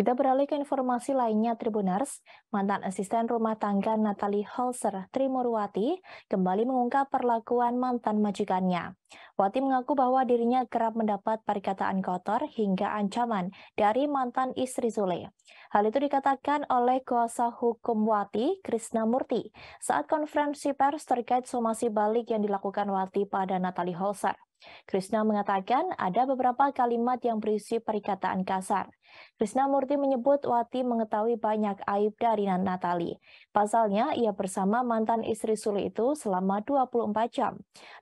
Kita beralih ke informasi lainnya Tribuners, mantan asisten rumah tangga Natalie Holzer Trimurwati kembali mengungkap perlakuan mantan majikannya. Wati mengaku bahwa dirinya kerap mendapat perkataan kotor hingga ancaman dari mantan istri Zule. Hal itu dikatakan oleh kuasa hukum Wati, Krisna Murti, saat konferensi pers terkait somasi balik yang dilakukan Wati pada Natalie Holzer. Krishna mengatakan ada beberapa kalimat yang berisi perkataan kasar. Murti menyebut Wati mengetahui banyak aib dari Natali. Pasalnya, ia bersama mantan istri Suli itu selama 24 jam.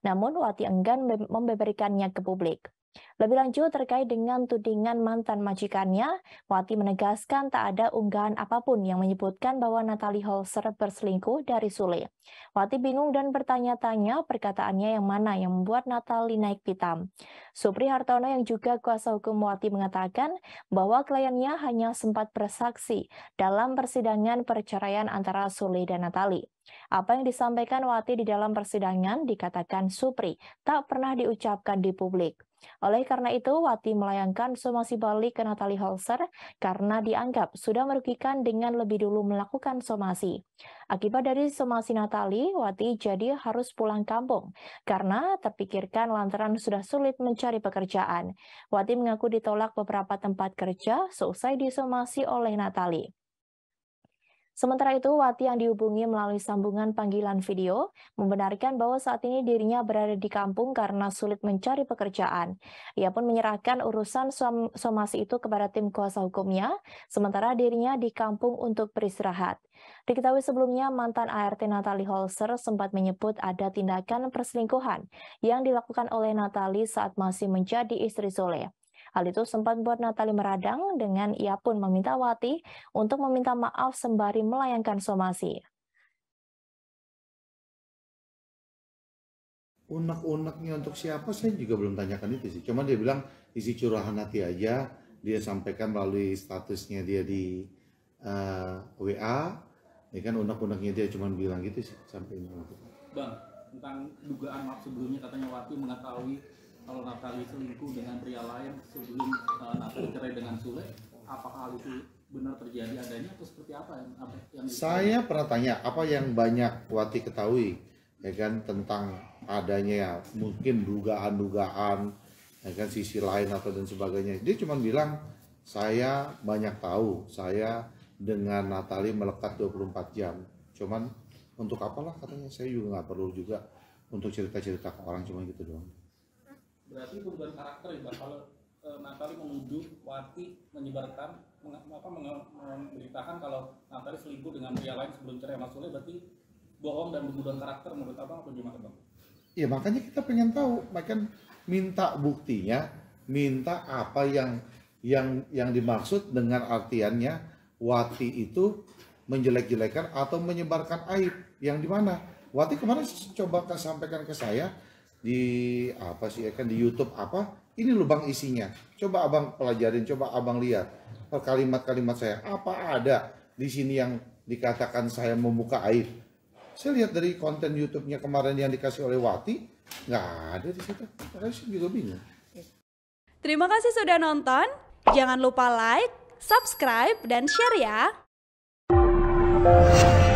Namun, Wati enggan memberikannya ke publik. Lebih lanjut terkait dengan tudingan mantan majikannya, Wati menegaskan tak ada unggahan apapun yang menyebutkan bahwa Natalie Holzer berselingkuh dari Sule. Wati bingung dan bertanya-tanya perkataannya yang mana yang membuat Natalie naik pitam. Supri Hartono yang juga kuasa hukum Wati mengatakan bahwa kliennya hanya sempat bersaksi dalam persidangan perceraian antara Sule dan Natalie. Apa yang disampaikan Wati di dalam persidangan dikatakan Supri tak pernah diucapkan di publik. Oleh karena itu, Wati melayangkan somasi balik ke Natalie Holzer karena dianggap sudah merugikan dengan lebih dulu melakukan somasi. Akibat dari somasi Natalie, Wati jadi harus pulang kampung karena terpikirkan lantaran sudah sulit mencari pekerjaan. Wati mengaku ditolak beberapa tempat kerja seusai disomasi oleh Natalie. Sementara itu, Wati yang dihubungi melalui sambungan panggilan video membenarkan bahwa saat ini dirinya berada di kampung karena sulit mencari pekerjaan. Ia pun menyerahkan urusan som somasi itu kepada tim kuasa hukumnya, sementara dirinya di kampung untuk beristirahat. Diketahui sebelumnya, mantan ART Natali Holzer sempat menyebut ada tindakan perselingkuhan yang dilakukan oleh Natali saat masih menjadi istri Soleh. Hal itu sempat buat Natali meradang dengan ia pun meminta Wati untuk meminta maaf sembari melayangkan somasi. Unak-unaknya untuk siapa saya juga belum tanyakan itu sih. Cuma dia bilang isi curahan hati aja dia sampaikan melalui statusnya dia di uh, eh, WA. Ini ya kan unak-unaknya dia cuma bilang gitu sih sampai ini. Bang, tentang dugaan maaf sebelumnya katanya Wati mengetahui kalau Natali selingkuh dengan pria lain sebelum uh, cerai dengan Sule, apakah hal itu benar terjadi adanya atau seperti apa yang, apa yang saya pernah tanya apa yang banyak Wati ketahui ya kan tentang adanya ya, mungkin dugaan-dugaan ya kan sisi lain atau dan sebagainya dia cuma bilang saya banyak tahu saya dengan Natali melekat 24 jam cuman untuk apalah katanya saya juga nggak perlu juga untuk cerita-cerita ke orang cuman gitu doang berarti perubahan karakter ya kalau e, Natali menuduh Wati menyebarkan meng, apa, memberitakan kalau Natali selingkuh dengan pria lain sebelum cerai maksudnya Sule berarti bohong dan pembunuhan karakter menurut apa atau gimana bang? Iya makanya kita pengen tahu, bahkan minta buktinya, minta apa yang yang yang dimaksud dengan artiannya Wati itu menjelek-jelekan atau menyebarkan aib yang dimana Wati kemarin coba sampaikan ke saya di apa sih ya kan di YouTube apa ini lubang isinya coba abang pelajarin coba abang lihat oh, kalimat-kalimat saya apa ada di sini yang dikatakan saya membuka air saya lihat dari konten YouTube-nya kemarin yang dikasih oleh Wati nggak ada di situ terus juga bingung terima kasih sudah nonton jangan lupa like subscribe dan share ya